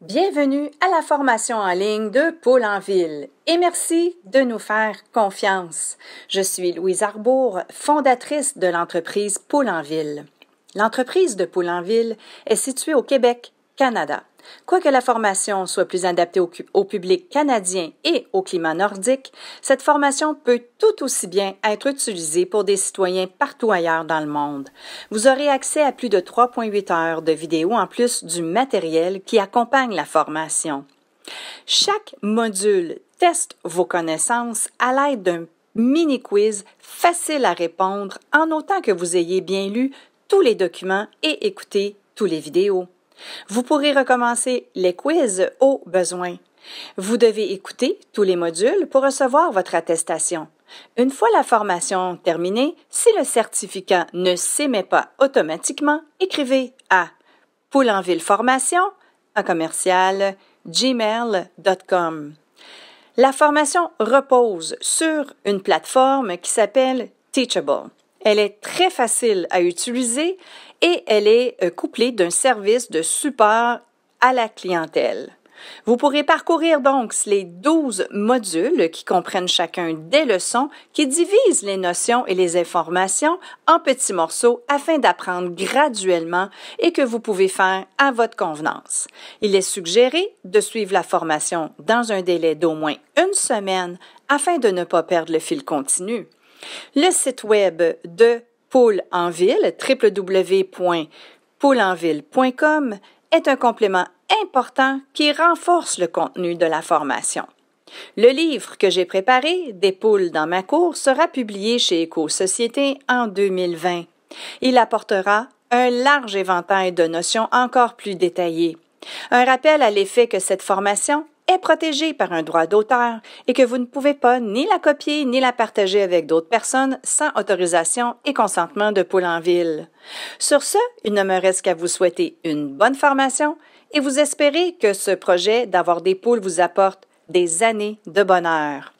Bienvenue à la formation en ligne de Pôle en ville et merci de nous faire confiance. Je suis Louise Arbour, fondatrice de l'entreprise Pôle en ville. L'entreprise de Pôle en est située au Québec Canada. Quoique la formation soit plus adaptée au, public canadien et au climat nordique, cette formation peut tout aussi bien être utilisée pour des citoyens partout ailleurs dans le monde. Vous aurez accès à plus de 3,8 heures de vidéos en plus du matériel qui accompagne la formation. Chaque module teste vos connaissances à l'aide d'un mini-quiz facile à répondre en autant que vous ayez bien lu tous les documents et écouté tous les vidéos. Vous pourrez recommencer les quiz au besoin. Vous devez écouter tous les modules pour recevoir votre attestation. Une fois la formation terminée, si le certificat ne s'émet pas automatiquement, écrivez à Poulenville Formation commercial gmail.com. La formation repose sur une plateforme qui s'appelle Teachable. Elle est très facile à utiliser et elle est euh, couplée d'un service de support à la clientèle. Vous pourrez parcourir donc les 12 modules qui comprennent chacun des leçons qui divisent les notions et les informations en petits morceaux afin d'apprendre graduellement et que vous pouvez faire à votre convenance. Il est suggéré de suivre la formation dans un délai d'au moins une semaine afin de ne pas perdre le fil continu. Le site web de Poule en ville, www.pouleenville.com, est un complément important qui renforce le contenu de la formation. Le livre que j'ai préparé, Des poules dans ma cour, sera publié chez Éco-Société en 2020. Il apportera un large éventail de notions encore plus détaillées. Un rappel à l'effet que cette formation est protégée par un droit d'auteur et que vous ne pouvez pas ni la copier ni la partager avec d'autres personnes sans autorisation et consentement de en ville. Sur ce, il ne me reste qu'à vous souhaiter une bonne formation et vous espérer que ce projet d'avoir des poules vous apporte des années de bonheur.